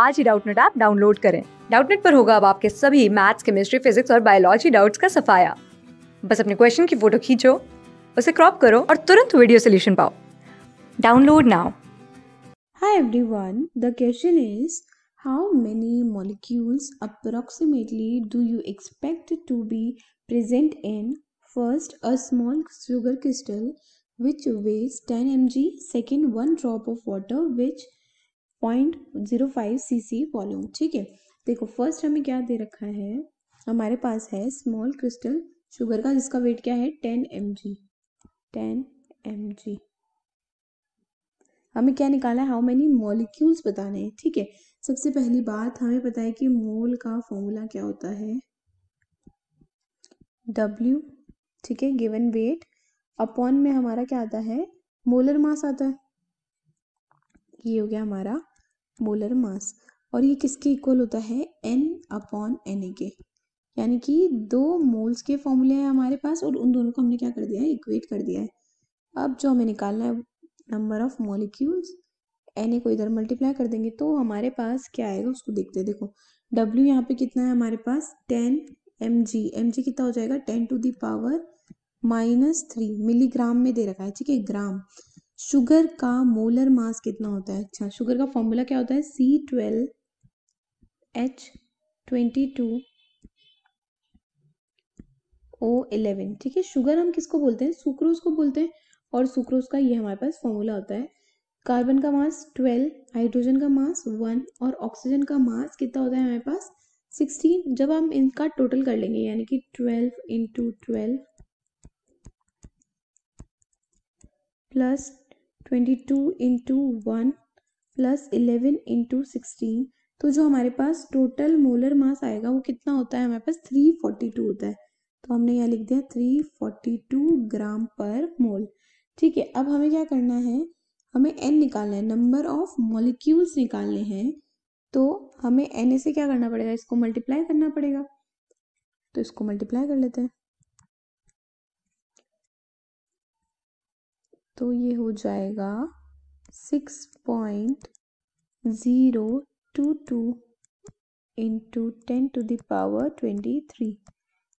आज ही Doubtnut app download करें डाउटनेट पर होगा अब आपके सभी मैथ्स केमिस्ट्री फिजिक्स और बायोलॉजी डाउट्स का सफाया बस अपने क्वेश्चन की फोटो खींचो उसे क्रॉप करो और तुरंत वीडियो सोल्यूशन पाओ download now Hi everyone, the question is how many molecules approximately do you expect to be present in first a small sugar crystal which weighs 10 mg, second one drop of water which point zero five C C volume ठीक है देखो first हमें क्या दे रखा है हमारे पास है small crystal sugar का जिसका वेट क्या है ten M G ten M G हमें क्या निकाला है हाउ मैनी मॉलिक्यूल्स बताने हैं ठीक है सबसे पहली बात हमें पता है कि मोल का फॉर्मूला क्या होता है डब्ल्यू ठीक है गिवन वेट अपॉन में हमारा क्या आता है मोलर मास आता है ये हो गया हमारा मोलर मास और ये किसके इक्वल होता है एन अपॉन एन ए के यानी कि दो मोल्स के फॉर्मूले हैं हमारे पास और उन दोनों को हमने क्या कर दिया है इक्वेट कर दिया है अब जो हमें निकालना है number of molecules N A को इधर मल्टीप्लाई कर देंगे तो हमारे पास क्या आएगा उसको देखते हैं देखो डब्ल्यू यहाँ पे कितना है हमारे पास ten M G M G कितना हो जाएगा ten to the power minus three milligram में दे रखा है ठीक है ग्राम शुगर का मोलर मास कितना होता है अच्छा शुगर का फॉर्मूला क्या होता है C twelve H twenty two O eleven ठीक है शुगर हम किसको बोलते हैं सुक्रोज को बोलते हैं और सुक्रोज का ये हमारे पास फॉर्मूला होता है कार्बन का मास ट्वेल्व हाइड्रोजन का मास वन और ऑक्सीजन का मास कितना होता है हमारे पास सिक्सटीन जब हम इनका टोटल कर लेंगे यानी कि twelve into twelve plus twenty two into one plus eleven into sixteen तो जो हमारे पास टोटल मोलर मास आएगा वो कितना होता है हमारे पास थ्री फोर्टी टू होता है तो हमने यहाँ लिख दिया थ्री फोर्टी टू ग्राम पर मोल ठीक है अब हमें क्या करना है हमें एन निकालना है नंबर ऑफ मॉलिक्यूल्स निकालने हैं तो हमें एन से क्या करना पड़ेगा इसको मल्टीप्लाई करना पड़ेगा तो इसको मल्टीप्लाई कर लेते हैं तो ये हो जाएगा six point zero two two into ten to the power twenty three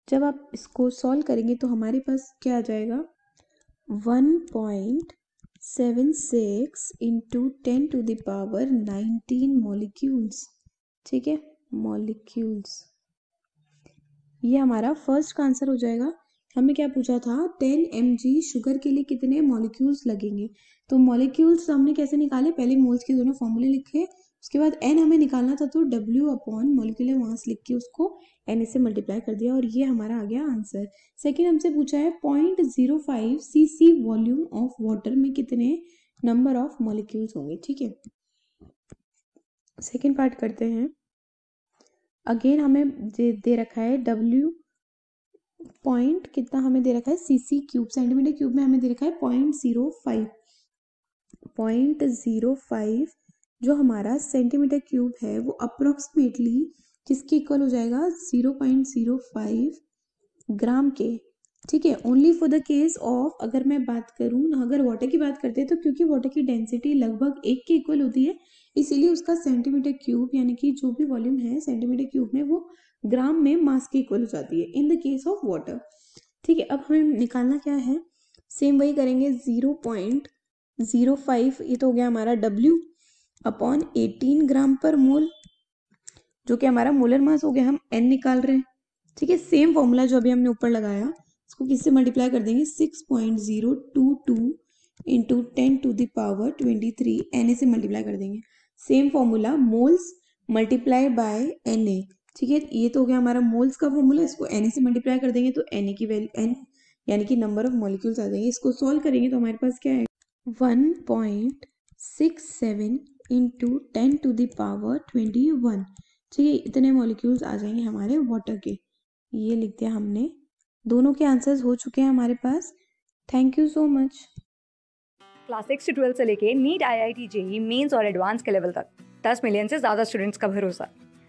जब आप इसको सॉल्व करेंगे तो हमारे पास क्या आ जाएगा one point seven six into ten to the power nineteen molecules ठीक है मॉलिक्यूल्स ये हमारा फर्स्ट का आंसर हो जाएगा हमें क्या पूछा था 10 एम जी शुगर के लिए कितने मॉलिक्यूल्स लगेंगे तो मॉलिक्यूल्स हमने कैसे निकाले पहले मोल्स के दोनों फॉर्मूले लिखे उसके बाद एन हमें निकालना था तो डब्ल्यू अपॉन मॉलिक्यूलर मास लिख के उसको एन से मल्टीप्लाई कर दिया और ये हमारा आ गया आंसर सेकेंड हमसे पूछा है point zero five C C volume of water में कितने नंबर ऑफ मॉलिक्यूल्स होंगे ठीक है सेकेंड पार्ट करते हैं अगेन हमें दे, दे रखा है डब्ल्यू पॉइंट कितना हमें दे रखा है सीसी क्यूब सेंटीमीटर क्यूब में हमें दे रखा है point zero five point zero five जो हमारा सेंटीमीटर क्यूब है वो अप्रोक्सीमेटली किसके इक्वल हो जाएगा zero point zero five gram के ठीक है only for the case of अगर मैं बात करूँ अगर वाटर की बात करते हैं तो क्योंकि वाटर की डेंसिटी लगभग एक के इक्वल होती है इसीलिए उसका सेंटीमीटर क्यूब यानी कि जो भी वॉल्यूम है सेंटीमीटर क्यूब में वो ग्राम में मास की इक्वल हो जाती है in the case of water ठीक है अब हमें निकालना क्या है सेम वही करेंगे ज़ीरो पॉइंट ज़ीरो फाइव ये तो हो गया हमारा डब्ल्यू अपॉन एटीन ग्राम पर मोल जो कि हमारा मोलर मास हो गया हम एन निकाल रहे हैं ठीक है सेम फॉर्मूला जो अभी हमने ऊपर लगाया इसको किससे मल्टीप्लाई कर देंगे six point zero two two into ten to the power twenty three N A से मल्टीप्लाई कर देंगे same formula moles multiply by N A ठीक है ये तो हो गया हमारा मोल्स का फॉर्मूला इसको एन से मल्टीप्लाई कर देंगे तो एन की वैल्यू एन यानी कि नंबर ऑफ मॉलिक्यूल्स आ जाएंगे इसको सॉल्व करेंगे तो हमारे पास क्या है one point six seven into ten to the power twenty one ठीक है इतने मॉलिक्यूल्स आ जाएंगे हमारे वाटर के ये लिख दिया हमने दोनों के आंसर्स हो चुके हैं हमारे पास thank you so much class six से ट्वेल्थ से लेके NEET I I T JEE mains और एडवांस के लेवल तक दस मिलियन से ज़्यादा स्टूडेंट्स का भरोसा